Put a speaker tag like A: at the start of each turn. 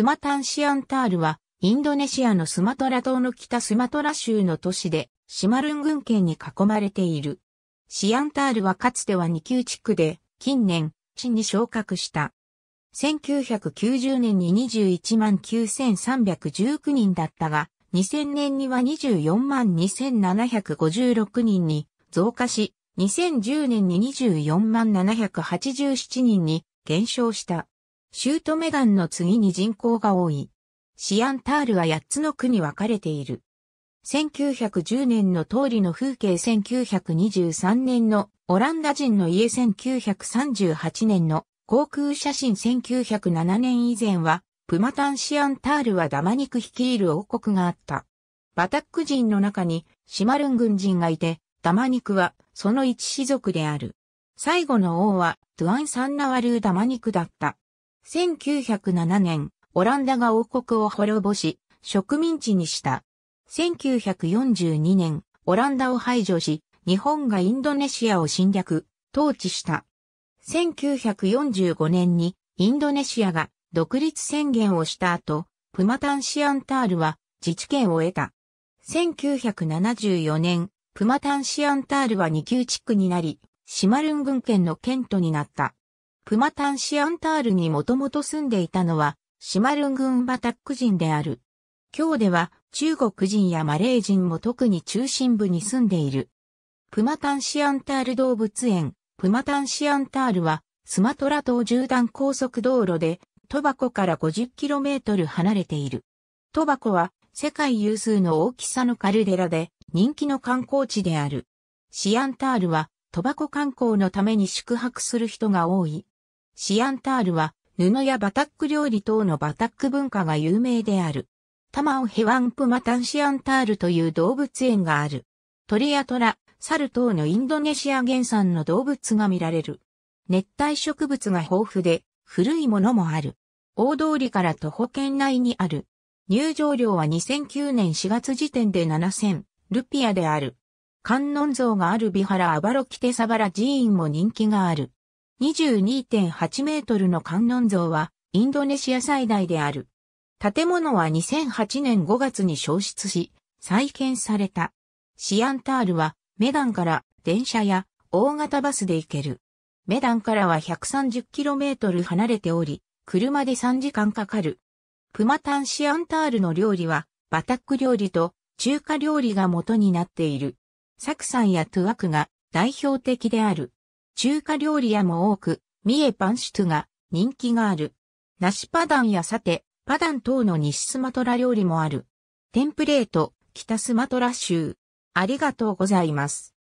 A: クマタンシアンタールは、インドネシアのスマトラ島の北スマトラ州の都市で、シマルン郡県に囲まれている。シアンタールはかつては二級地区で、近年、市に昇格した。1990年に21万9319人だったが、2000年には24万2756人に増加し、2010年に24万787人に減少した。シュートメガンの次に人口が多い。シアンタールは8つの区に分かれている。1910年の通りの風景1923年のオランダ人の家1938年の航空写真1907年以前はプマタンシアンタールはダマニク率いる王国があった。バタック人の中にシマルン軍人がいてダマニクはその一氏族である。最後の王はドゥアン・サンナワルー・ダマニクだった。1907年、オランダが王国を滅ぼし、植民地にした。1942年、オランダを排除し、日本がインドネシアを侵略、統治した。1945年にインドネシアが独立宣言をした後、プマタンシアンタールは自治権を得た。1974年、プマタンシアンタールは二級地区になり、シマルン軍県の県都になった。プマタンシアンタールにもともと住んでいたのは、シマルン群バタック人である。今日では中国人やマレー人も特に中心部に住んでいる。プマタンシアンタール動物園、プマタンシアンタールは、スマトラ島縦断高速道路で、トバコから 50km 離れている。トバコは世界有数の大きさのカルデラで人気の観光地である。シアンタールはトバコ観光のために宿泊する人が多いシアンタールは、布やバタック料理等のバタック文化が有名である。タマオヘワンプマタンシアンタールという動物園がある。鳥や虎、猿等のインドネシア原産の動物が見られる。熱帯植物が豊富で、古いものもある。大通りから徒歩圏内にある。入場料は2009年4月時点で7000ルピアである。観音像があるビハラ・アバロキテサバラ寺院も人気がある。22.8メートルの観音像はインドネシア最大である。建物は2008年5月に消失し、再建された。シアンタールはメダンから電車や大型バスで行ける。メダンからは 130km 離れており、車で3時間かかる。プマタンシアンタールの料理はバタック料理と中華料理が元になっている。サクサンやトゥアクが代表的である。中華料理屋も多く、三重パンシュトが人気がある。梨パダンやサテ、パダン等の西スマトラ料理もある。テンプレート、北スマトラ州。ありがとうございます。